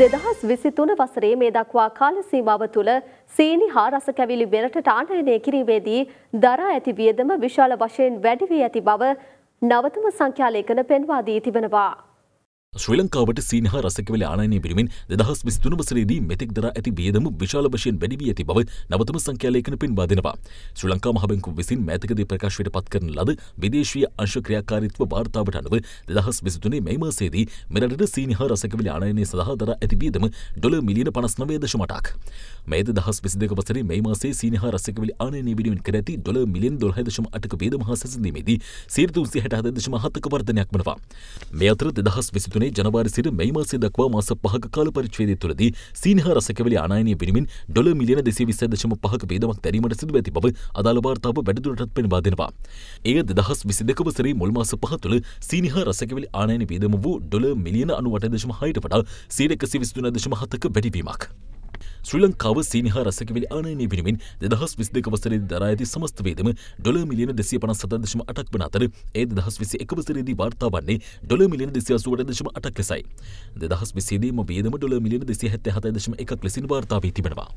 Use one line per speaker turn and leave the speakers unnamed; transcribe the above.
දෙදහස් විසිතුන වසරේ මේ දක්වා කාල සීමාව තුළ සීනි හා රස කැවිලි වෙනට ටානයනය කිරීමේදී දරා ඇති වියදම විශාල වශයෙන් වැඩිවී ඇති බව නවතම සංඛ්‍යාලේකන පෙන්වා දී තිබෙනවා.
ශ්‍රී ලංකාවට සීනහ රසකවල ආනයනය පිරිමින් දෙදහස් විස්තුන වසරේදී මෙතෙක් දර ඇති බේදම විශාල වශයෙන් වැඩිවී ඇති බව නවතම සංඛ්‍යාලේඛන පින්බාදෙනවා. ශ්‍රී ලංකා මහ බැංකුව විසින් මෑතකදී ප්‍රකාශයට පත් කරන ලද විදේශීය අංශ ක්‍රියාකාරීත්ව වාර්තාවට අනුව දෙදහස් විසිතුනේ මැයි මාසයේදී මෙරටට සීනහ රසකවල ආනයනය සඳහා දර ඇති බේදම ඩොලර් මිලියන 59.8ක්. මේ දෙදහස් විසිදෙක වසරේ මැයි මාසයේ සීනහ රසකවල ආනයනය වෙනුවෙන් කර ඇති ඩොලර් මිලියන 12.8ක බේදම හා සැසඳීමේදී 167.7ක වර්ධනයක් වනවා. මේ අතර දෙදහස් විසිතුනේ ආයෝජනය ජනවාරි සිට මැයි මාසය දක්වා මාස පහක කාල පරිච්ඡේදය තුළදී සීනහ රසකවැලි ආනයනය වෙනුවෙන් ඩොලර් මිලියන 220.5ක වේදමක් දැරීමට සිදු ඇති බව අදාළ වාර්තාව වැඩිදුරටත් පෙන්වා දෙනවා. එය 2022 වසරේ මුල් මාස පහ තුළ සීනහ රසකවැලි ආනයන වේදම වූ ඩොලර් මිලියන 98.6ට වඩා 123.7ක වැඩිවීමක්. ශ්‍රී ලංකාව සීනහ රසකවිලි ආනයනය පිරිමින් දෙදහස් විස් දෙක වසරේ දරා ඇති සමස්ත වේදම ඩොල මිලියන දෙසිය පනස් සත දශම අටක් වන අතර ඒ දෙදහස් විසි එක වසරේදී වාර්තා වන්නේ ඩොල මිලියන දෙසිය අසුවට දශම අටක් ලෙසයි. දෙදහස් විසේදීම වේදම ඩොල මිලියන දෙසිය හැත්තේ හතයි දශම එකක් ලෙසින් වාර්තා වී තිබෙනවා.